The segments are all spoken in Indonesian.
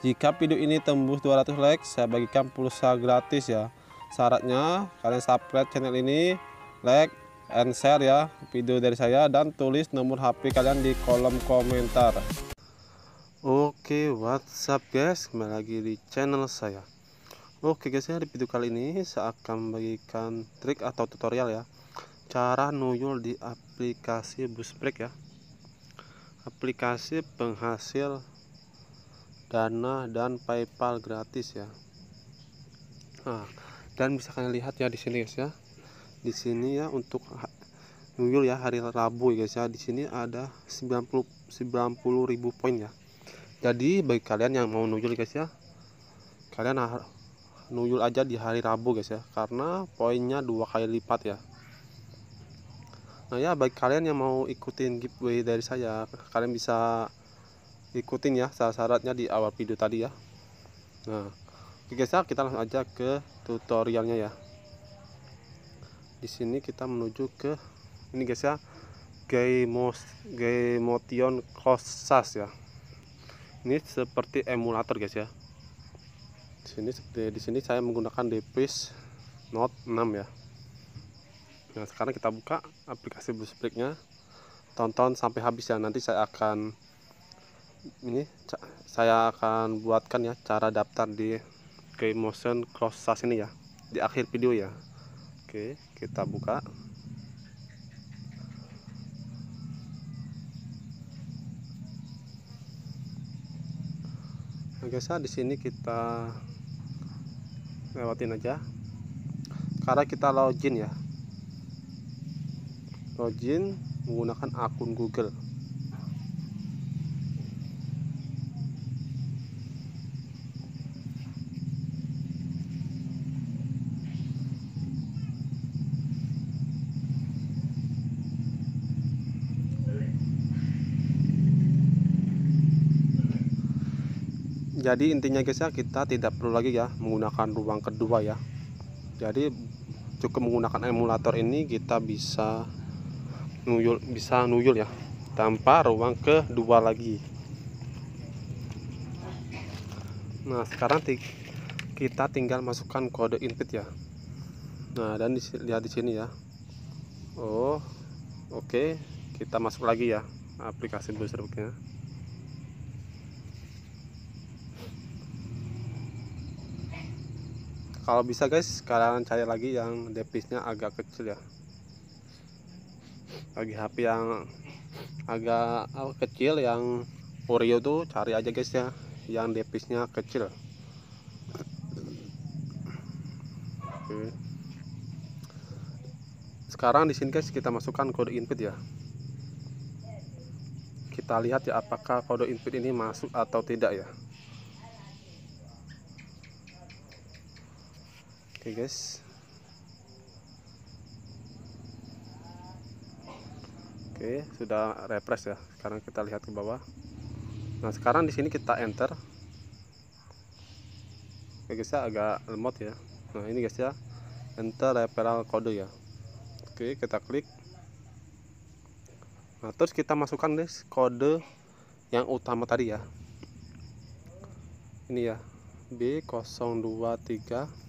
Jika video ini tembus 200 like, saya bagikan pulsa gratis ya. Syaratnya kalian subscribe channel ini, like and share ya video dari saya dan tulis nomor HP kalian di kolom komentar. Oke, what's up guys? Kembali lagi di channel saya. Oke guys, ya di video kali ini saya akan bagikan trik atau tutorial ya. Cara nuyul di aplikasi Busbreak ya. Aplikasi penghasil Dana dan PayPal gratis ya. Nah, dan bisa kalian lihat ya di sini guys ya. Di sini ya untuk Nuyul ya hari Rabu guys ya. Di sini ada 90 ribu poin ya. Jadi bagi kalian yang mau nuyul guys ya. Kalian nuyul aja di hari Rabu guys ya karena poinnya dua kali lipat ya nah ya bagi kalian yang mau ikutin giveaway dari saya kalian bisa ikutin ya syarat-syaratnya di awal video tadi ya nah oke guys ya kita langsung aja ke tutorialnya ya di sini kita menuju ke ini guys ya Gamos Gamotion Kosas ya ini seperti emulator guys ya di sini seperti di sini saya menggunakan Depis Note 6 ya nah sekarang kita buka aplikasi Bluespeaknya tonton sampai habis ya nanti saya akan ini saya akan buatkan ya cara daftar di motion Cross SAS ini ya di akhir video ya Oke kita buka Nah di sini kita lewatin aja karena kita login ya login menggunakan akun Google jadi intinya guys ya kita tidak perlu lagi ya menggunakan ruang kedua ya jadi cukup menggunakan emulator ini kita bisa nuyul bisa nuyul ya tanpa ruang kedua lagi nah sekarang ti kita tinggal masukkan kode input ya nah dan di, lihat di sini ya oh oke okay. kita masuk lagi ya aplikasi browsernya kalau bisa guys kalian cari lagi yang depisnya agak kecil ya lagi HP yang agak eh, kecil yang Oreo tuh cari aja guys ya yang depisnya kecil Oke. Hmm. sekarang di sini guys kita masukkan kode input ya kita lihat ya apakah kode input ini masuk atau tidak ya okay guys oke okay, sudah refresh ya sekarang kita lihat ke bawah nah sekarang di sini kita enter oke okay guys ya agak lemot ya nah ini guys ya enter referral kode ya oke okay, kita klik nah terus kita masukkan guys kode yang utama tadi ya ini ya B023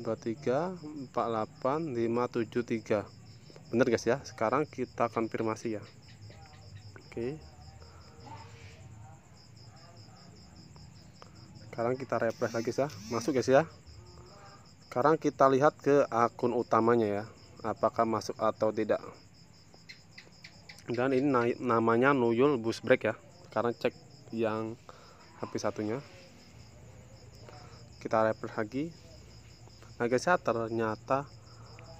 23 48 573 bener guys ya sekarang kita konfirmasi ya oke sekarang kita refresh lagi ya masuk guys ya sekarang kita lihat ke akun utamanya ya apakah masuk atau tidak dan ini namanya Nuyul Bus Break ya sekarang cek yang HP satunya kita refresh lagi nah guys ya ternyata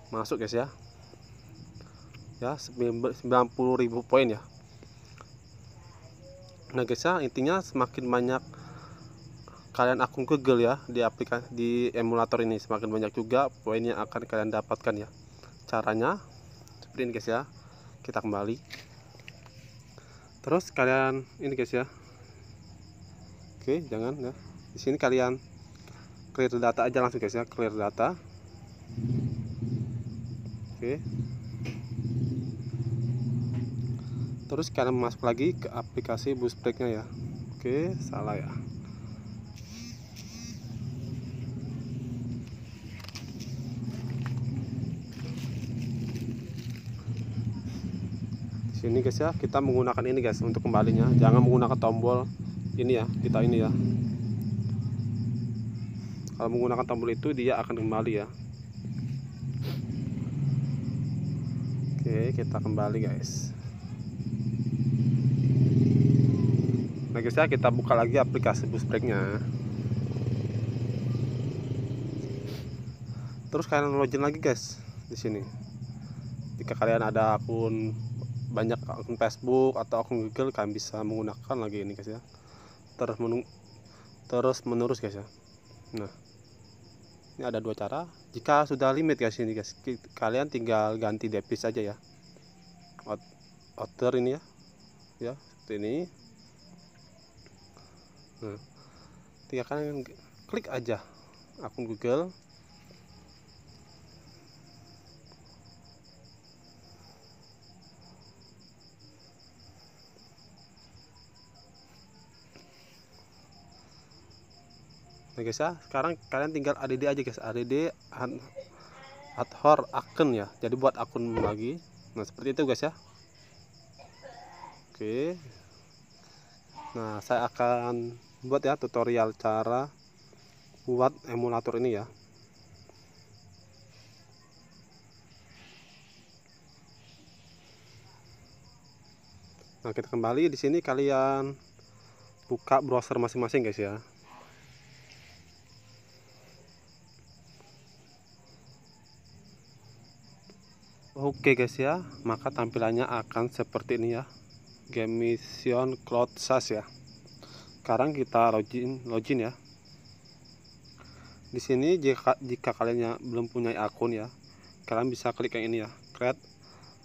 masuk guys ya ya 90.000 poin ya nah guys ya intinya semakin banyak kalian akun Google ya di aplikasi di emulator ini semakin banyak juga poin yang akan kalian dapatkan ya caranya seperti ini guys ya kita kembali terus kalian ini guys ya oke jangan ya di sini kalian clear data aja langsung guys ya clear data oke terus kalian masuk lagi ke aplikasi bus breaknya ya oke salah ya sini guys ya kita menggunakan ini guys untuk kembalinya jangan menggunakan tombol ini ya kita ini ya kalau menggunakan tombol itu dia akan kembali ya oke kita kembali guys nah guys ya kita buka lagi aplikasi bus brake nya terus kalian login lagi guys di sini jika kalian ada akun banyak akun Facebook atau akun Google kalian bisa menggunakan lagi ini guys ya terus menung terus menerus guys ya nah ini ada dua cara jika sudah limit guys ini guys kalian tinggal ganti depis aja ya outer ini ya ya seperti ini nah tinggal kalian klik aja akun Google nah guys ya sekarang kalian tinggal add aja guys add adhor akun ya jadi buat akun lagi nah seperti itu guys ya oke nah saya akan buat ya tutorial cara buat emulator ini ya Nah, kita kembali di sini kalian buka browser masing-masing guys ya. Oke guys ya, maka tampilannya akan seperti ini ya. Gamision Cloud SAS ya. Sekarang kita login login ya. Di sini jika jika kalian yang belum punya akun ya, kalian bisa klik yang ini ya, create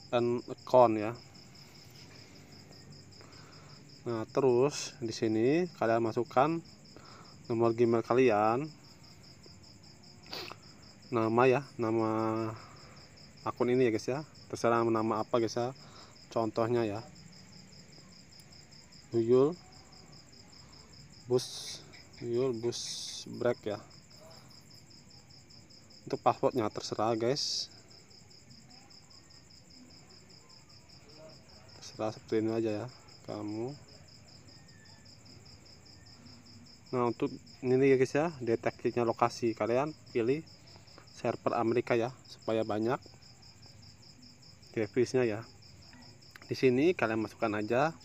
an account ya. Nah, terus di sini kalian masukkan nomor Gmail kalian. Nama ya, nama akun ini ya guys ya terserah nama apa guys ya contohnya ya Yul bus Yul bus break ya untuk passwordnya terserah guys terserah seperti ini aja ya kamu nah untuk ini ya guys ya deteksinya lokasi kalian pilih server Amerika ya supaya banyak grafisnya ya di sini kalian masukkan aja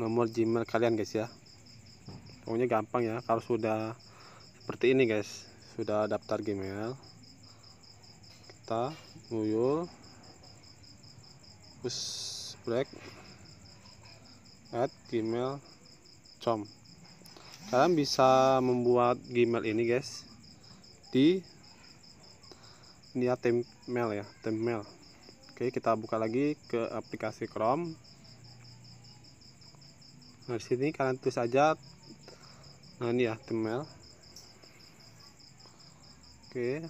nomor Gmail kalian guys ya pokoknya gampang ya kalau sudah seperti ini guys sudah daftar Gmail kita nguyul push break at gmail.com kalian bisa membuat gmail ini guys di niat ya ya temp Oke, kita buka lagi ke aplikasi Chrome. Nah, di sini kalian tulis saja nah ini ya, email. Oke.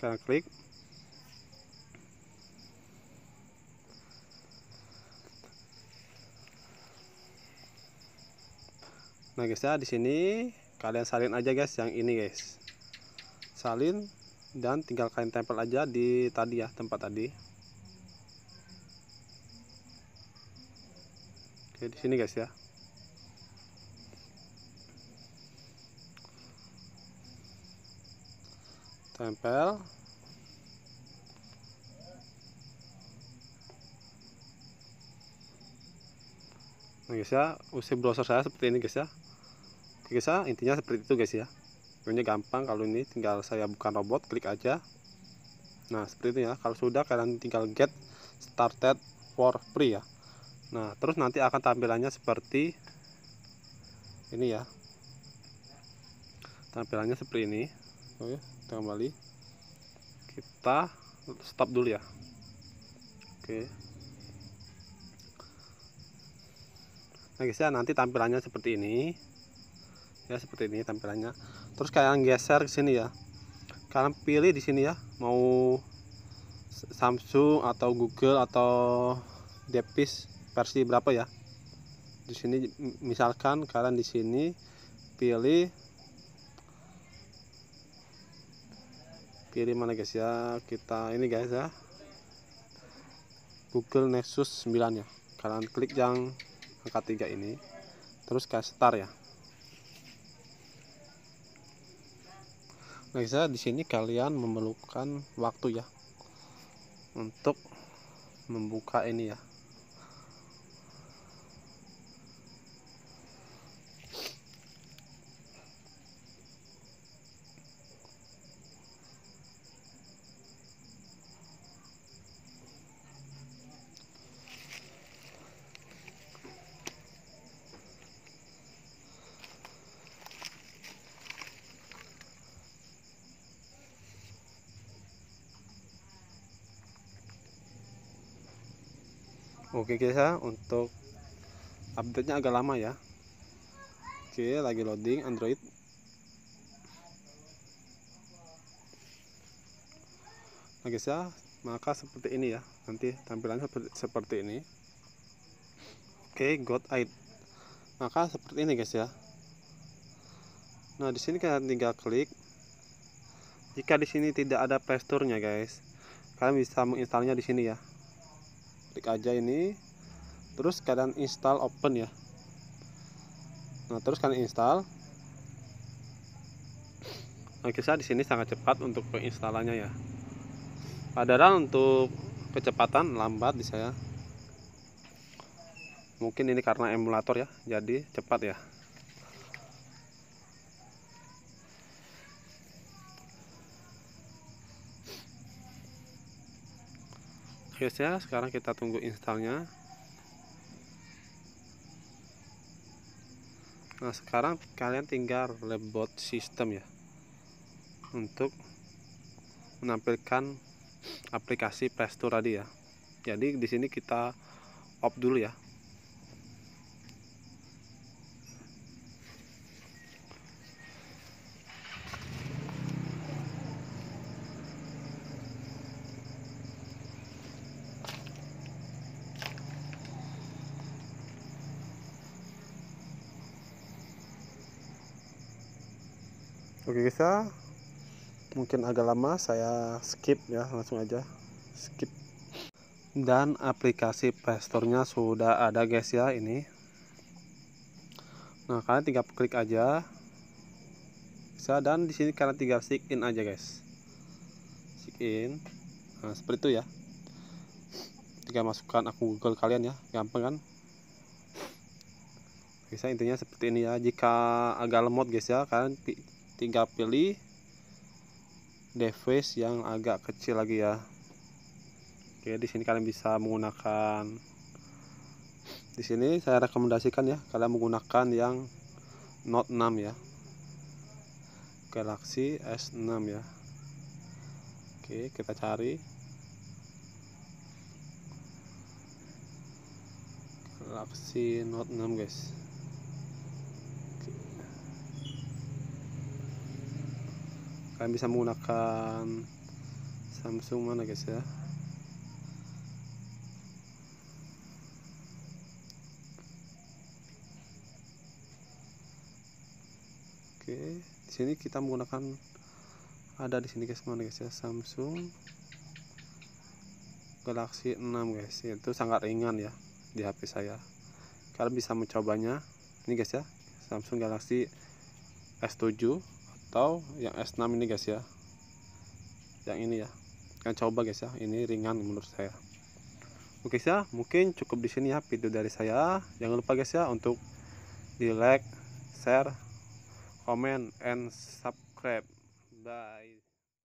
Kalian klik. Nah, guys ya, di sini kalian salin aja guys yang ini guys. Salin dan tinggal kalian tempel aja di tadi ya, tempat tadi. Oke, di sini guys ya. Tempel. Nah guys ya, usai browser saya seperti ini guys ya. Oke guys ya, intinya seperti itu guys ya. Ini gampang kalau ini tinggal saya bukan robot, klik aja. Nah, seperti itu ya. Kalau sudah kalian tinggal get started for free ya. Nah, terus nanti akan tampilannya seperti ini ya. Tampilannya seperti ini. Oke, kita kembali. Kita stop dulu ya. Oke. Nah, guys ya, nanti tampilannya seperti ini. Ya, seperti ini tampilannya. Terus kalian geser ke sini ya. Kalian pilih di sini ya, mau Samsung atau Google atau Depis versi berapa ya di sini misalkan kalian di sini pilih pilih mana guys ya kita ini guys ya Google Nexus 9 ya kalian klik yang angka 3 ini terus kayak start ya nah guys ya di sini kalian memerlukan waktu ya untuk membuka ini ya Oke guys ya, untuk update-nya agak lama ya. Oke, lagi loading Android. Oke guys ya, maka seperti ini ya. Nanti tampilannya seperti, ini. Oke, God it. Maka seperti ini guys ya. Nah, di sini kalian tinggal klik. Jika di sini tidak ada pasturnya guys, kalian bisa menginstalnya di sini ya klik aja ini terus kalian install open ya nah terus kalian install Oke, nah, kisah di sini sangat cepat untuk penginstalannya ya. Padahal untuk kecepatan lambat di saya. Mungkin ini karena emulator ya, jadi cepat ya. guys ya sekarang kita tunggu installnya nah sekarang kalian tinggal reboot sistem ya untuk menampilkan aplikasi Store tadi ya jadi di sini kita off dulu ya Oke guys ya Mungkin agak lama saya skip ya langsung aja Skip Dan aplikasi pastornya sudah ada guys ya ini Nah kalian tinggal klik aja bisa dan di sini kalian tinggal stick in aja guys stick in nah, seperti itu ya tinggal masukkan akun Google kalian ya gampang kan bisa intinya seperti ini ya jika agak lemot guys ya kalian tinggal pilih device yang agak kecil lagi ya oke di sini kalian bisa menggunakan di sini saya rekomendasikan ya kalian menggunakan yang Note 6 ya Galaxy S6 ya Oke kita cari Galaxy Note 6 guys kalian bisa menggunakan Samsung mana guys ya oke di sini kita menggunakan ada di sini guys mana guys ya Samsung Galaxy 6 guys itu sangat ringan ya di HP saya kalian bisa mencobanya ini guys ya Samsung Galaxy S7 atau yang S6 ini guys ya yang ini ya kan coba guys ya ini ringan menurut saya oke guys ya mungkin cukup di sini ya video dari saya jangan lupa guys ya untuk di like share comment and subscribe bye